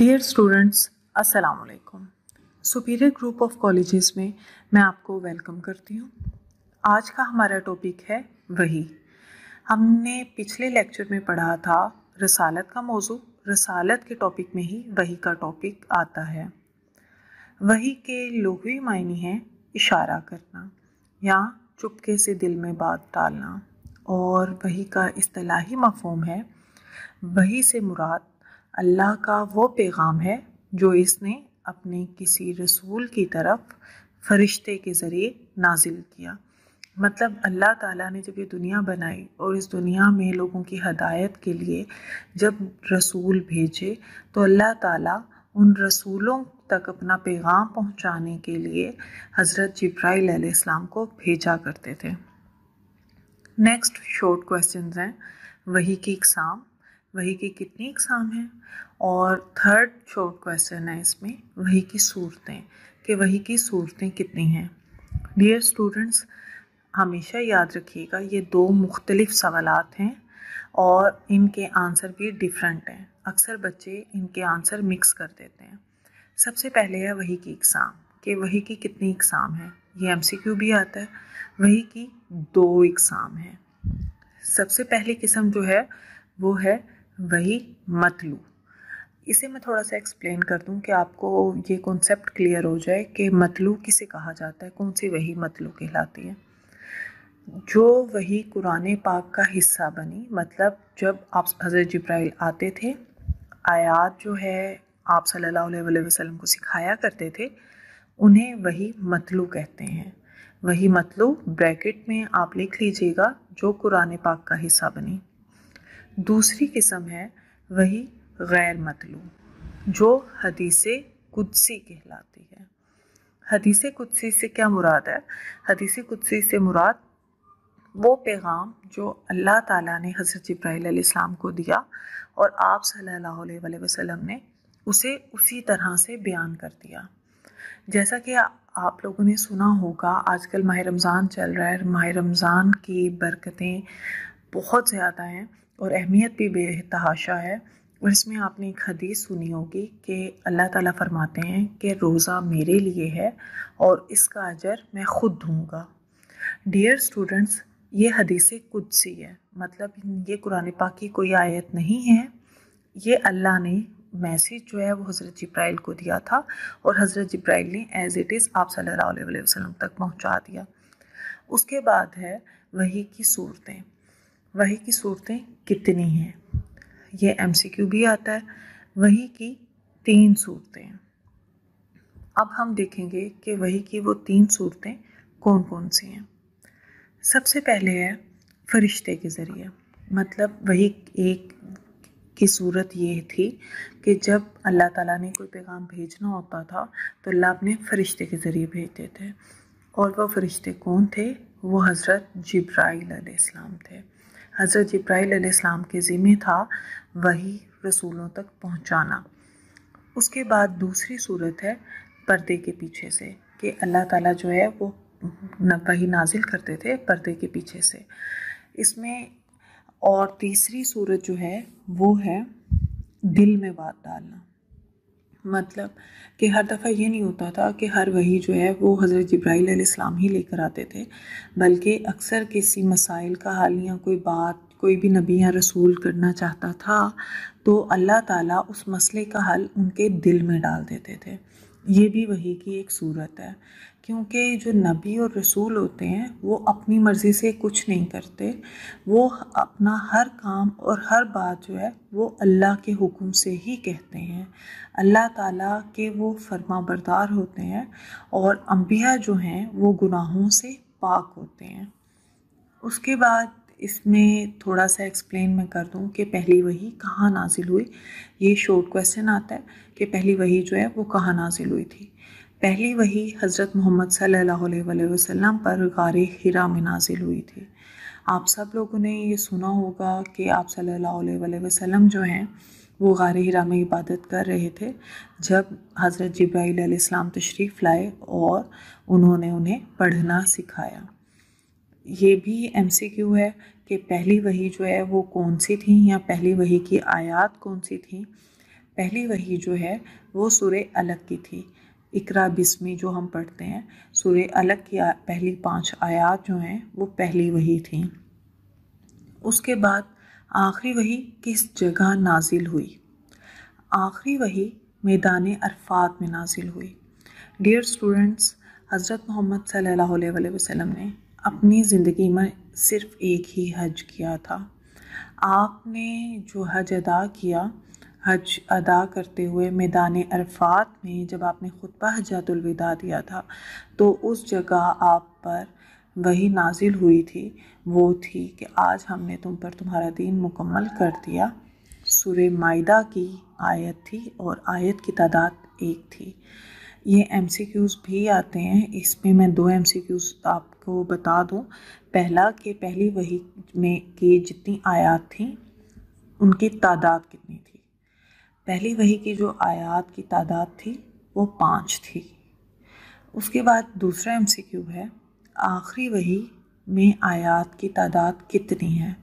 dear students अस्सलाम वालेकुम superior group of colleges में मैं आपको वेलकम करती हूँ आज का हमारा टॉपिक है वही हमने पिछले लेक्चर में पढ़ा था रसालत का मौजू रसालत के टॉपिक में ही वही का टॉपिक आता है वही के लोगवी मायने हैं इशारा करना या चुपके से दिल में बात डालना और वही का इस्तलाही मफहम है वही से मुराद अल्लाह का वो पैगाम है जो इसने अपने किसी रसूल की तरफ फरिश्ते के ज़रिए नाजिल किया मतलब अल्लाह ताला ने जब ये दुनिया बनाई और इस दुनिया में लोगों की हदायत के लिए जब रसूल भेजे तो अल्लाह ताला उन रसूलों तक अपना पैगाम पहुंचाने के लिए हज़रत जब्राइल इस्लाम को भेजा करते थे नेक्स्ट शॉर्ट क्वेश्चंस हैं वही की इकसाम वही के कितने इकसाम हैं और थर्ड शॉर्ट क्वेश्चन है इसमें वही की सूरतें कि वही की सूरतें कितनी हैं डियर स्टूडेंट्स हमेशा याद रखिएगा ये दो मुख्तलिफ सवाल हैं और इनके आंसर भी डिफरेंट हैं अक्सर बच्चे इनके आंसर मिक्स कर देते हैं सबसे पहले है वही की इकसाम कि वही की कितनी इकसाम है ये क्यू भी आता है वही की दो इकसाम है सबसे पहली किस्म जो है वो है वही मत लूँ इसे मैं थोड़ा सा एक्सप्लेन कर दूं कि आपको ये कॉन्सेप्ट क्लियर हो जाए कि मतलू किसे कहा जाता है कौन सी वही मतलू कहलाती है जो वही कुरान पाक का हिस्सा बनी मतलब जब आप हज़रत जब्राइल आते थे आयात जो है आप सल्लल्लाहु अलैहि वसल्लम को सिखाया करते थे उन्हें वही मतलू कहते हैं वही मतलू ब्रैकेट में आप लिख लीजिएगा जो कुरान पाक का हिस्सा बनी दूसरी किस्म है वही गैर मतलू जो हदीस कुदसी कहलाती है हदीस कुदसी से क्या मुराद है हदीस कुदसी से मुराद वो पैगाम जो अल्लाह ताला ने हज़रत इब्राहीम को दिया और आप सल्लल्लाहु अलैहि वसल्लम ने उसे उसी तरह से बयान कर दिया जैसा कि आप लोगों ने सुना होगा आजकल माह रमज़ान चल रहा है माह रमज़ान की बरकतें बहुत ज़्यादा हैं और अहमियत भी बेतहाशा है और इसमें आपने एक हदीस सुनी होगी कि अल्लाह ताला फरमाते हैं कि रोज़ा मेरे लिए है और इसका अजर मैं ख़ुद दूँगा डियर स्टूडेंट्स ये हदीस सी है मतलब ये कुरान पाक की कोई आयत नहीं है ये अल्लाह ने मैसेज जो है वो हज़रत जब्राइल को दिया था और हज़रत जब्राइल ने एज़ इट इज़ आप सल्लल्लाहु अलैहि वसल्लम तक पहुंचा दिया उसके बाद है वही की सूरतें वही की सूरतें कितनी हैं ये एम भी आता है वही की तीन सूरतें अब हम देखेंगे कि वही की वो तीन सूरतें कौन कौन सी हैं सबसे पहले है फरिश्ते के ज़रिए मतलब वही एक की सूरत ये थी कि जब अल्लाह ताला ने कोई पैगाम भेजना होता था तो अल्लाह अपने फ़रिश्ते के ज़रिए भेजते थे और वह फ़रिश्ते कौन थे वो हज़रत जब्राईल इस्लाम थे हज़रत इब्राहीम के ज़िम्मे था वही रसूलों तक पहुँचाना उसके बाद दूसरी सूरत है पर्दे के पीछे से कि अल्लाह ताला जो है वो वही नाजिल करते थे पर्दे के पीछे से इसमें और तीसरी सूरत जो है वो है दिल में बात डालना मतलब कि हर दफ़ा ये नहीं होता था कि हर वही जो है वो हज़रत जब्राईल इस्लाम ही लेकर आते थे बल्कि अक्सर किसी मसाइल का हाल या कोई बात कोई भी नबी या रसूल करना चाहता था तो अल्लाह ताला उस मसले का हल उनके दिल में डाल देते थे ये भी वही की एक सूरत है क्योंकि जो नबी और रसूल होते हैं वो अपनी मर्ज़ी से कुछ नहीं करते वो अपना हर काम और हर बात जो है वो अल्लाह के हुक्म से ही कहते हैं अल्लाह ताला के वो फर्मा बरदार होते हैं और अम्बिया जो हैं वो गुनाहों से पाक होते हैं उसके बाद इसमें थोड़ा सा एक्सप्लेन मैं कर दूँ कि पहली वही कहाँ नाजिल हुई ये शॉर्ट क्वेश्चन आता है कि पहली वही जो है वो कहाँ नाजिल हुई थी पहली वही हज़रत मोहम्मद सल्लल्लाहु अलैहि वसल्लम पर गार हिरा में नाजिल हुई थी आप सब लोगों ने ये सुना होगा कि आप सल्लल्लाहु अलैहि वसल्लम जो हैं वो गार हिरा में इबादत कर रहे थे जब हज़रत जब्राईलम तशरीफ़ लाए और उन्होंने उन्हें पढ़ना सिखाया ये भी एम है कि पहली वही जो है वो कौन सी थी या पहली वही की आयात कौन सी थी पहली वही जो है वो सुर अलग की थी इकरा बिस्मी जो हम पढ़ते हैं सुर अलग की पहली पांच आयात जो हैं वो पहली वही थी उसके बाद आखिरी वही किस जगह नाजिल हुई आखिरी वही मैदान अरफात में नाजिल हुई डियर स्टूडेंट्स हज़रत मोहम्मद सल्लल्लाहु अलैहि वसल्लम ने अपनी ज़िंदगी में सिर्फ एक ही हज किया था आपने जो हज अदा किया हज अदा करते हुए मैदान अरफात में जब आपने खुतबा हजातुलविदा दिया था तो उस जगह आप पर वही नाजिल हुई थी वो थी कि आज हमने तुम पर तुम्हारा दीन मुकम्मल कर दिया सुर मायदा की आयत थी और आयत की तादाद एक थी ये एम भी आते हैं इसमें मैं दो एम आपको बता दूं पहला कि पहली वही में के जितनी आयात थी उनकी तादाद कितनी थी पहली वही की जो आयात की तादाद थी वो पाँच थी उसके बाद दूसरा एम है आखिरी वही में आयात की तादाद कितनी है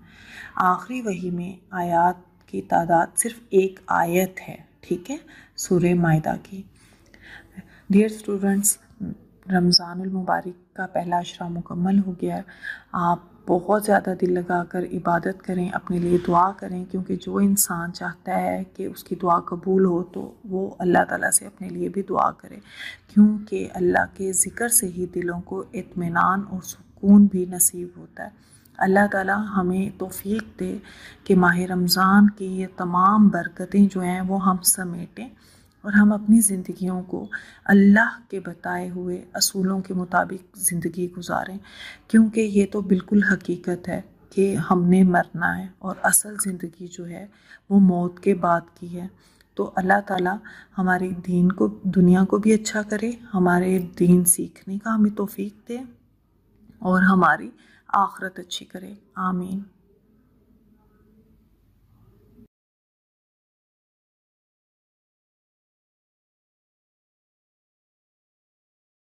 आखिरी वही में आयात की तादाद सिर्फ एक आयत है ठीक है सूर्य मायदा की डियर स्टूडेंट्स रमज़ानुल मुबारक का पहला अशरा मुकम्मल हो गया है आप बहुत ज़्यादा दिल लगा कर इबादत करें अपने लिए दुआ करें क्योंकि जो इंसान चाहता है कि उसकी दुआ कबूल हो तो वो अल्लाह ताला से अपने लिए भी दुआ करें क्योंकि अल्लाह के ज़िक्र से ही दिलों को इतमान और सुकून भी नसीब होता है अल्लाह ताला हमें तोफ़ीक दे कि माह रमज़ान की ये तमाम बरकतें जो हैं वो हम समेटें और हम अपनी ज़िंदगियों को अल्लाह के बताए हुए असूलों के मुताबिक ज़िंदगी गुजारें क्योंकि ये तो बिल्कुल हकीकत है कि हमने मरना है और असल ज़िंदगी जो है वो मौत के बाद की है तो अल्लाह ताला हमारे दीन को दुनिया को भी अच्छा करे हमारे दीन सीखने का हमें तोफ़ी दे और हमारी आखरत अच्छी करे आमीन